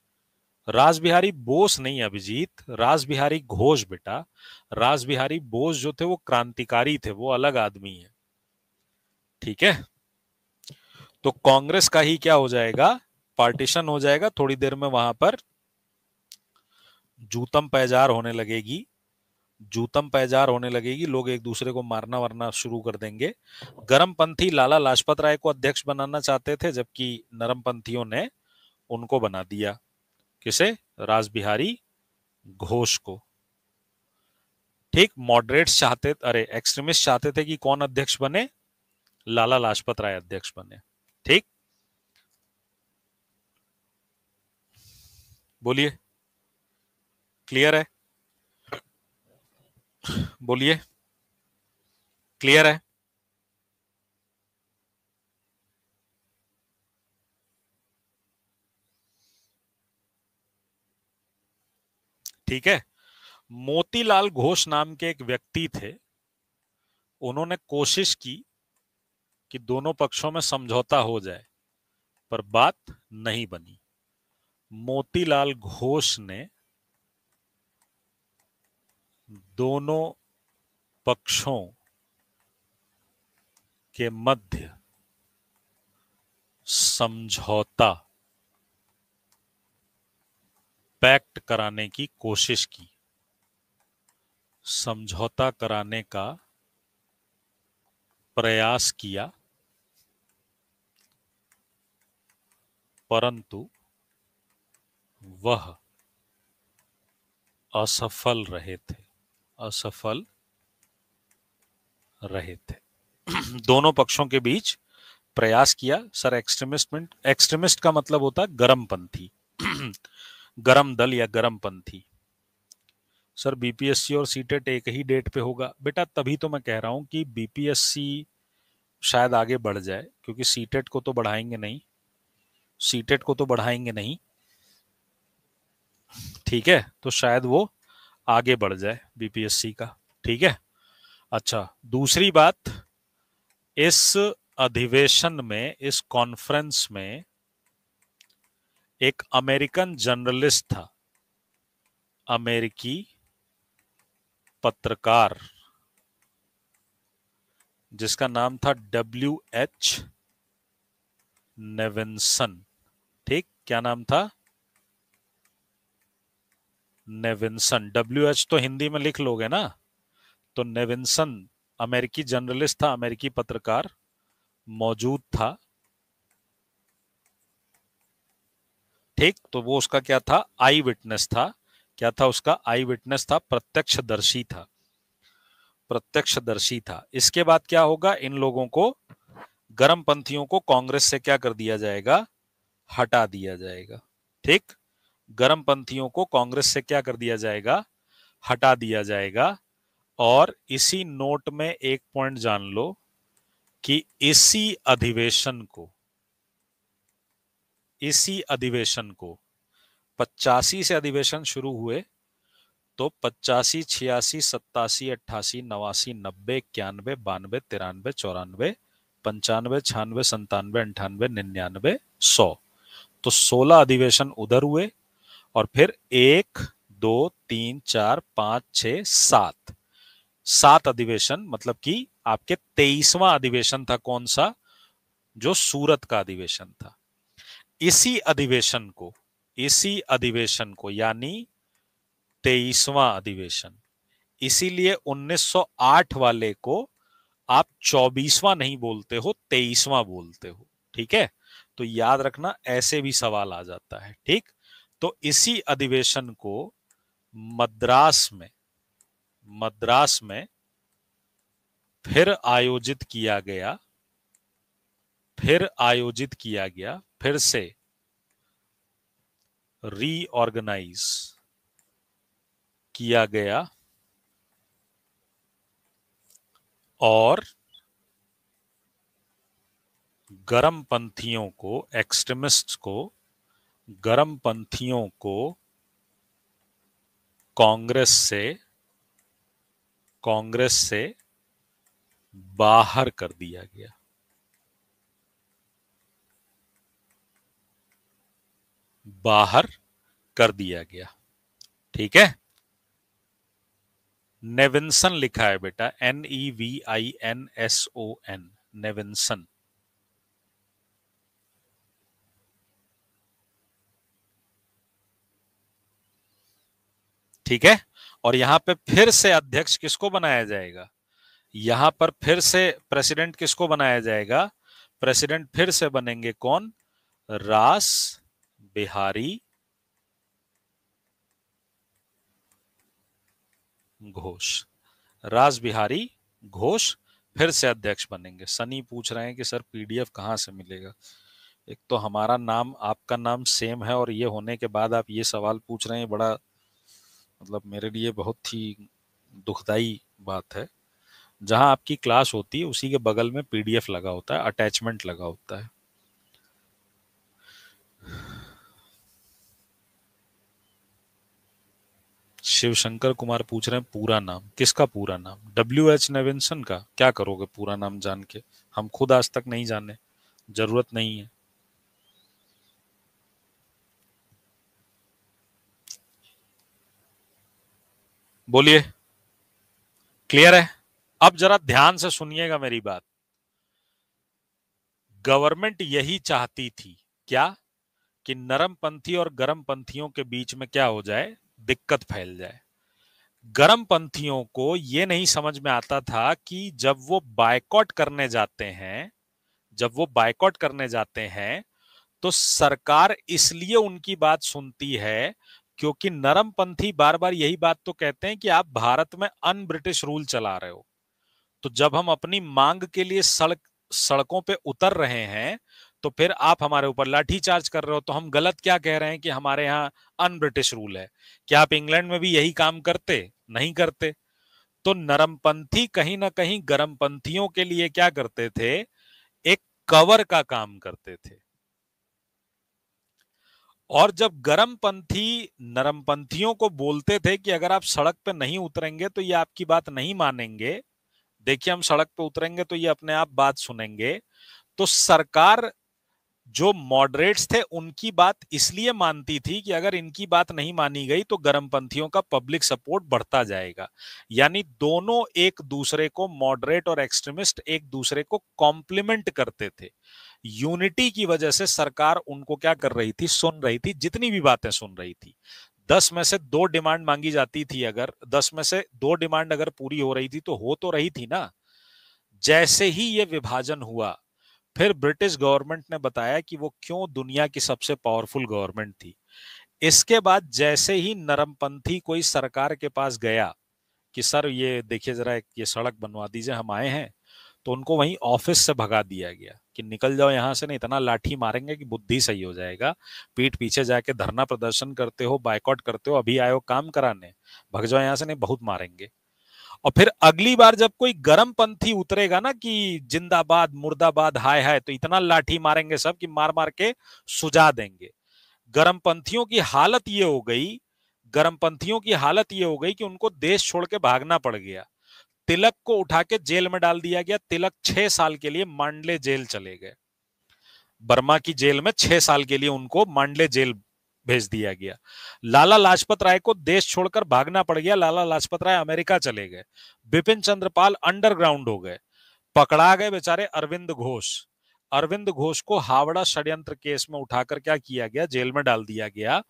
राज बिहारी बोस नहीं अभिजीत राज बिहारी घोष बेटा राज बिहारी बोस जो थे वो क्रांतिकारी थे वो अलग आदमी है ठीक है तो कांग्रेस का ही क्या हो जाएगा पार्टीशन हो जाएगा थोड़ी देर में वहां पर जूतम पैजार होने लगेगी जूतम पैजार होने लगेगी लोग एक दूसरे को मारना वरना शुरू कर देंगे पंथी लाला लाजपत राय को अध्यक्ष बनाना चाहते थे जबकि नरम पंथियों ने उनको बना दिया किसे राजबिहारी घोष को ठीक मॉडरेट चाहते अरे एक्सट्रीमिस्ट चाहते थे कि कौन अध्यक्ष बने लाला लाजपत राय अध्यक्ष बने ठीक बोलिए क्लियर है बोलिए क्लियर है ठीक है मोतीलाल घोष नाम के एक व्यक्ति थे उन्होंने कोशिश की कि दोनों पक्षों में समझौता हो जाए पर बात नहीं बनी मोतीलाल घोष ने दोनों पक्षों के मध्य समझौता पैक्ट कराने की कोशिश की समझौता कराने का प्रयास किया परंतु वह असफल रहे थे असफल रहे थे दोनों पक्षों के बीच प्रयास किया सर एक्सट्रीमिस्ट एक्सट्रीमिस्ट का मतलब होता है गर्मपंथी गरम दल या गरम पंथी सर बीपीएससी और सीटेट e एक ही डेट पे होगा बेटा तभी तो मैं कह रहा हूं कि बीपीएससी शायद आगे बढ़ जाए क्योंकि सीटेट e को तो बढ़ाएंगे नहीं सीटेट e को तो बढ़ाएंगे नहीं ठीक है तो शायद वो आगे बढ़ जाए बीपीएससी का ठीक है अच्छा दूसरी बात इस अधिवेशन में इस कॉन्फ्रेंस में एक अमेरिकन जर्नलिस्ट था अमेरिकी पत्रकार जिसका नाम था डब्ल्यू एच नेविंसन ठीक क्या नाम था नेविंसन डब्ल्यू एच तो हिंदी में लिख लोगे ना तो नेविंसन अमेरिकी जर्नलिस्ट था अमेरिकी पत्रकार मौजूद था ठीक तो वो उसका क्या था आई विटनेस था क्या था उसका आई विटनेस था प्रत्यक्षदर्शी था प्रत्यक्षदर्शी था इसके बाद क्या होगा इन लोगों को गर्म पंथियों को कांग्रेस से क्या कर दिया जाएगा हटा दिया जाएगा ठीक गर्म पंथियों को कांग्रेस से क्या कर दिया जाएगा हटा दिया जाएगा और इसी नोट में एक पॉइंट जान लो कि इसी अधिवेशन को इसी अधिवेशन को पचासी से अधिवेशन शुरू हुए तो पचासी छियासी सत्तासी अट्ठासी नवासी नब्बे इक्यानवे बानवे तिरानवे चौरानवे पंचानवे छियानवे संतानवे अंठानवे निन्यानवे सौ तो सोलह अधिवेशन उधर हुए और फिर एक दो तीन चार पांच छ सात सात अधिवेशन मतलब कि आपके तेईसवां अधिवेशन था कौन सा जो सूरत का अधिवेशन था इसी अधिवेशन को इसी अधिवेशन को यानी तेईसवां अधिवेशन इसीलिए 1908 वाले को आप चौबीसवां नहीं बोलते हो तेईसवां बोलते हो ठीक है तो याद रखना ऐसे भी सवाल आ जाता है ठीक तो इसी अधिवेशन को मद्रास में मद्रास में फिर आयोजित किया गया फिर आयोजित किया गया फिर से रीऑर्गेनाइज किया गया और गरम पंथियों को एक्सट्रीमिस्ट को गरम पंथियों को कांग्रेस से कांग्रेस से बाहर कर दिया गया बाहर कर दिया गया ठीक है नेविंसन लिखा है बेटा N E e V I N S O N Nevinson ठीक है और यहां पे फिर से अध्यक्ष किसको बनाया जाएगा यहां पर फिर से प्रेसिडेंट किसको बनाया जाएगा प्रेसिडेंट फिर से बनेंगे कौन रास बिहारी घोष राज बिहारी घोष फिर से अध्यक्ष बनेंगे सनी पूछ रहे हैं कि सर पीडीएफ कहाँ से मिलेगा एक तो हमारा नाम आपका नाम सेम है और ये होने के बाद आप ये सवाल पूछ रहे हैं बड़ा मतलब मेरे लिए बहुत ही दुखदाई बात है जहां आपकी क्लास होती है उसी के बगल में पीडीएफ लगा होता है अटैचमेंट लगा होता है शिव शंकर कुमार पूछ रहे हैं पूरा नाम किसका पूरा नाम डब्ल्यू एच नेविंसन का क्या करोगे पूरा नाम जान के हम खुद आज तक नहीं जाने जरूरत नहीं है बोलिए क्लियर है अब जरा ध्यान से सुनिएगा मेरी बात गवर्नमेंट यही चाहती थी क्या कि नरम पंथी और गर्म पंथियों के बीच में क्या हो जाए दिक्कत फैल जाए गर्म पंथियों को यह नहीं समझ में आता था कि जब वो बायकॉट करने जाते हैं जब वो बायकॉट करने जाते हैं तो सरकार इसलिए उनकी बात सुनती है क्योंकि नरम पंथी बार बार यही बात तो कहते हैं कि आप भारत में अन ब्रिटिश रूल चला रहे हो तो जब हम अपनी मांग के लिए सड़क सड़कों पे उतर रहे हैं तो फिर आप हमारे ऊपर लाठी चार्ज कर रहे हो तो हम गलत क्या कह रहे हैं कि हमारे यहाँ अनब्रिटिश रूल है क्या आप इंग्लैंड में भी यही काम करते नहीं करते तो नरमपंथी कहीं ना कहीं गर्मपंथियों के लिए क्या करते थे एक कवर का काम करते थे और जब गर्मपंथी नरमपंथियों को बोलते थे कि अगर आप सड़क पर नहीं उतरेंगे तो ये आपकी बात नहीं मानेंगे देखिए हम सड़क पर उतरेंगे तो ये अपने आप बात सुनेंगे तो सरकार जो मॉडरेट्स थे उनकी बात इसलिए मानती थी कि अगर इनकी बात नहीं मानी गई तो गर्मपंथियों का पब्लिक सपोर्ट बढ़ता जाएगा यानी दोनों एक दूसरे को मॉडरेट और एक्सट्रीमिस्ट एक दूसरे को कॉम्प्लीमेंट करते थे यूनिटी की वजह से सरकार उनको क्या कर रही थी सुन रही थी जितनी भी बातें सुन रही थी दस में से दो डिमांड मांगी जाती थी अगर दस में से दो डिमांड अगर पूरी हो रही थी तो हो तो रही थी ना जैसे ही ये विभाजन हुआ फिर ब्रिटिश गवर्नमेंट ने बताया कि वो क्यों दुनिया की सबसे पावरफुल गवर्नमेंट थी इसके बाद जैसे ही नरमपंथी कोई सरकार के पास गया कि सर ये देखिए जरा ये सड़क बनवा दीजिए हम आए हैं तो उनको वहीं ऑफिस से भगा दिया गया कि निकल जाओ यहाँ से नहीं इतना लाठी मारेंगे कि बुद्धि सही हो जाएगा पीठ पीछे जाके धरना प्रदर्शन करते हो बायकॉट करते हो अभी आयो काम कराने भग जाओ यहाँ से नहीं बहुत मारेंगे और फिर अगली बार जब कोई गर्म पंथी उतरेगा ना कि जिंदाबाद मुर्दाबाद हाय हाय तो इतना लाठी मारेंगे सब कि मार मार के सुझा देंगे गर्म पंथियों की हालत ये हो गई गर्म पंथियों की हालत ये हो गई कि उनको देश छोड़ के भागना पड़ गया तिलक को उठा के जेल में डाल दिया गया तिलक छह साल के लिए मांडले जेल चले गए बर्मा की जेल में छह साल के लिए उनको मांडले जेल भेज दिया गया लाला लाजपत राय को देश छोड़कर भागना पड़ गया लाला लाजपत राय अमेरिका चले गए बिपिन चंद्रपाल अंडरग्राउंड हो गए पकड़ा गए बेचारे अरविंद घोष अरविंद घोष को हावड़ा षड्यंत्र केस में उठाकर क्या किया गया जेल में डाल दिया गया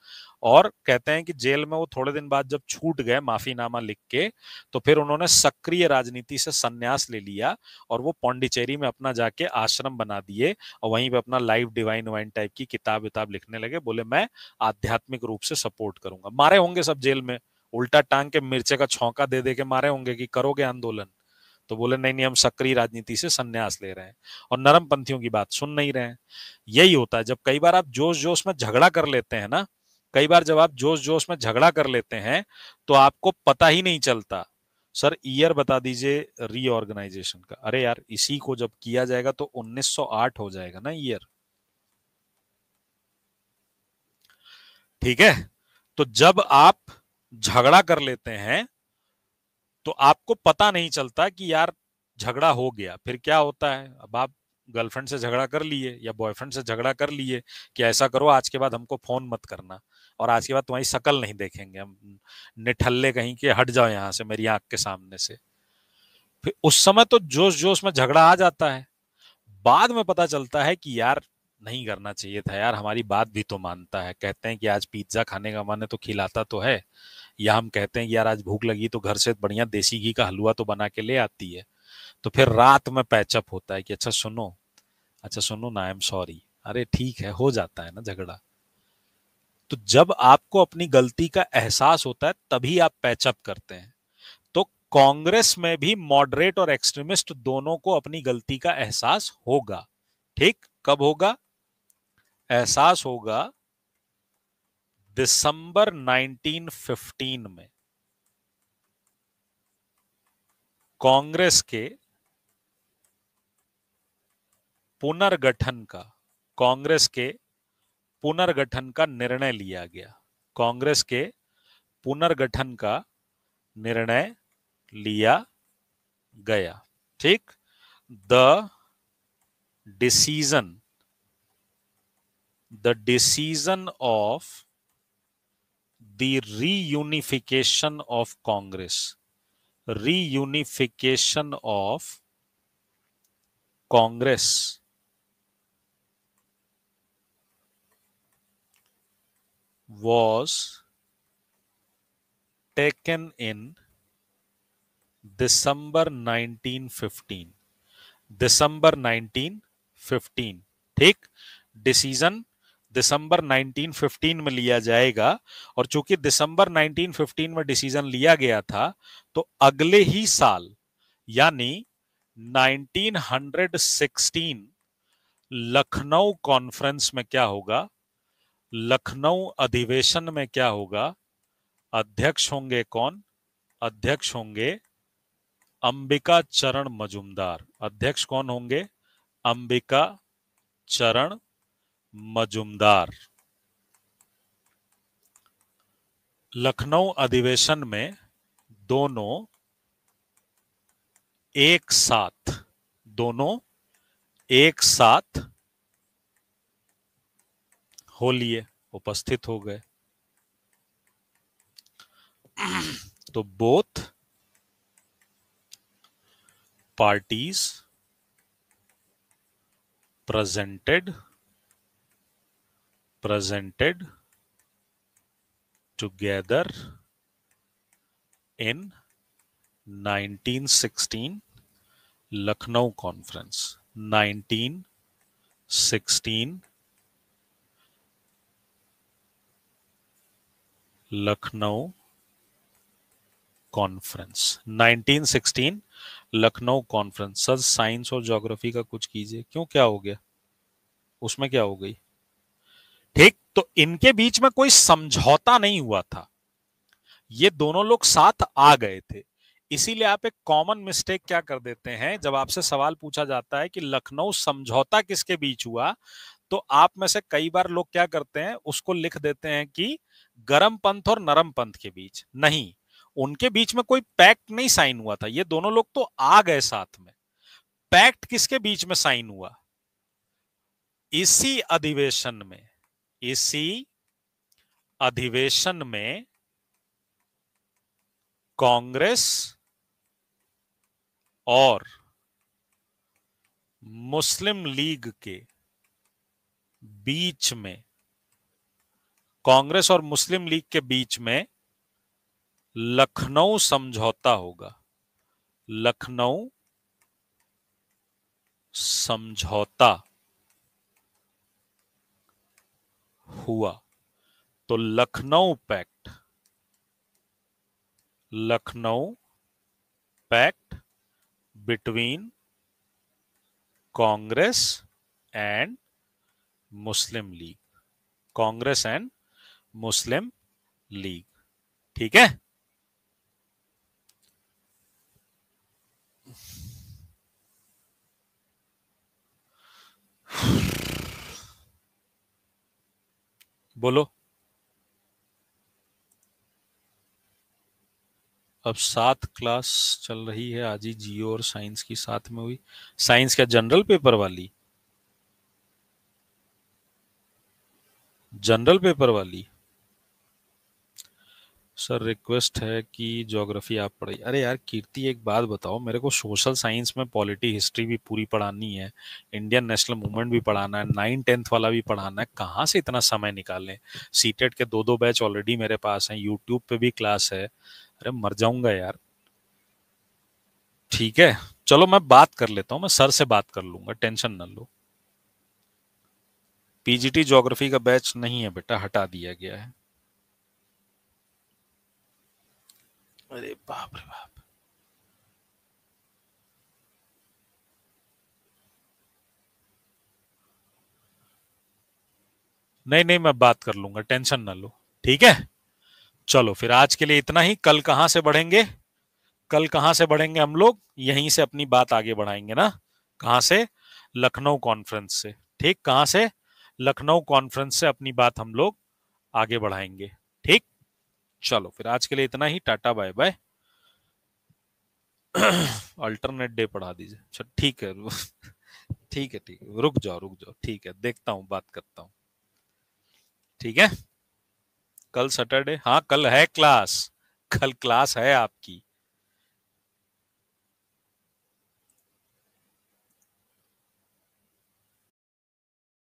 और कहते हैं कि जेल में वो थोड़े दिन बाद जब छूट गए माफीनामा लिख के तो फिर उन्होंने सक्रिय राजनीति से संन्यास ले लिया और वो पौंडिचेरी में अपना जाके आश्रम बना दिए और वहीं पे अपना लाइव डिवाइन वाइन टाइप की किताब विताब लिखने लगे बोले मैं आध्यात्मिक रूप से सपोर्ट करूंगा मारे होंगे सब जेल में उल्टा टांग के मिर्चे का छौका दे दे के मारे होंगे कि करोगे आंदोलन तो बोले नहीं नहीं हम सक्रिय राजनीति से संन्यास ले रहे हैं और नरम पंथियों की बात सुन नहीं रहे हैं यही होता है जब कई बार आप जोश जोश में झगड़ा कर लेते हैं ना कई बार जब आप जोश जोश में झगड़ा कर लेते हैं तो आपको पता ही नहीं चलता सर ईयर बता दीजिए रीऑर्गेनाइजेशन का अरे यार इसी को जब किया जाएगा तो 1908 हो जाएगा ना ईयर ठीक है तो जब आप झगड़ा कर लेते हैं तो आपको पता नहीं चलता कि यार झगड़ा हो गया फिर क्या होता है अब आप गर्लफ्रेंड से झगड़ा कर लिए या बॉयफ्रेंड से झगड़ा कर लिए कि ऐसा करो आज के बाद हमको फोन मत करना और आज के बाद तुम्हारी शकल नहीं देखेंगे हम निठल्ले कहीं के हट जाओ यहाँ से मेरी आंख के सामने से फिर उस समय तो जोश जोश में झगड़ा आ जाता है बाद में पता चलता है कि यार नहीं करना चाहिए था यार हमारी बात भी तो मानता है कहते हैं कि आज पिज्जा खाने का मन है तो खिलाता तो है या हम कहते हैं यार आज भूख लगी तो घर से बढ़िया देसी घी का हलवा तो बना के ले आती है तो फिर रात में पैचअप होता है कि अच्छा सुनो अच्छा सुनो ना आई एम सॉरी अरे ठीक है हो जाता है ना झगड़ा तो जब आपको अपनी गलती का एहसास होता है तभी आप पैचअप करते हैं तो कांग्रेस में भी मॉडरेट और एक्सट्रीमिस्ट दोनों को अपनी गलती का एहसास होगा ठीक कब होगा एहसास होगा दिसंबर 1915 में कांग्रेस के पुनर्गठन का कांग्रेस के पुनर्गठन का निर्णय लिया गया कांग्रेस के पुनर्गठन का निर्णय लिया गया ठीक the decision the decision of the reunification of Congress. Reunification of Congress. was taken in December 1915. December 1915. Take decision. दिसंबर 1915 में लिया जाएगा और चूंकि दिसंबर 1915 में डिसीजन लिया गया था तो अगले ही साल यानी 1916 लखनऊ कॉन्फ्रेंस में क्या होगा लखनऊ अधिवेशन में क्या होगा अध्यक्ष होंगे कौन अध्यक्ष होंगे अंबिका चरण मजुमदार अध्यक्ष कौन होंगे अंबिका चरण मजुमदार लखनऊ अधिवेशन में दोनों एक साथ दोनों एक साथ हो लिए उपस्थित हो गए तो both parties presented presented together in 1916 Lucknow conference 1916 Lucknow conference 1916 Lucknow conference sir science और ज्योग्राफी का कुछ कीजिए क्यों क्या हो गया उसमें क्या हो गई ठीक तो इनके बीच में कोई समझौता नहीं हुआ था ये दोनों लोग साथ आ गए थे इसीलिए आप एक कॉमन मिस्टेक क्या कर देते हैं जब आपसे सवाल पूछा जाता है कि लखनऊ समझौता किसके बीच हुआ तो आप में से कई बार लोग क्या करते हैं उसको लिख देते हैं कि गरम पंथ और नरम पंथ के बीच नहीं उनके बीच में कोई पैक्ट नहीं साइन हुआ था ये दोनों लोग तो आ गए साथ में पैक्ट किसके बीच में साइन हुआ इसी अधिवेशन में इसी अधिवेशन में कांग्रेस और मुस्लिम लीग के बीच में कांग्रेस और मुस्लिम लीग के बीच में लखनऊ समझौता होगा लखनऊ समझौता हुआ तो Lucknow pact Lucknow pact between Congress and Muslim League Congress and Muslim League ठीक है बोलो अब सात क्लास चल रही है आज ही जियो और साइंस की साथ में हुई साइंस क्या जनरल पेपर वाली जनरल पेपर वाली सर रिक्वेस्ट है कि ज्योग्राफी आप पढ़ाइए अरे यार कीर्ति एक बात बताओ मेरे को सोशल साइंस में पॉलिटी हिस्ट्री भी पूरी पढ़ानी है इंडियन नेशनल मूवमेंट भी पढ़ाना है नाइन टेंथ वाला भी पढ़ाना है कहाँ से इतना समय निकालें सीटेट के दो दो बैच ऑलरेडी मेरे पास हैं यूट्यूब पे भी क्लास है अरे मर जाऊंगा यार ठीक है चलो मैं बात कर लेता हूँ मैं सर से बात कर लूंगा टेंशन ना लो पीजीटी ज्योग्राफी का बैच नहीं है बेटा हटा दिया गया है अरे बाप रे बाप नहीं नहीं मैं बात कर लूंगा टेंशन ना लो ठीक है चलो फिर आज के लिए इतना ही कल कहां से बढ़ेंगे कल कहां से बढ़ेंगे हम लोग यहीं से अपनी बात आगे बढ़ाएंगे ना कहां से लखनऊ कॉन्फ्रेंस से ठीक कहां से लखनऊ कॉन्फ्रेंस से अपनी बात हम लोग आगे बढ़ाएंगे ठीक चलो फिर आज के लिए इतना ही tata bye bye alternate day पढ़ा दीजिए अच्छा ठीक है ठीक है ठीक है रुक जाओ रुक जाओ ठीक है देखता हूँ बात करता हूँ ठीक है कल सैटरडे हाँ कल है क्लास कल क्लास है आपकी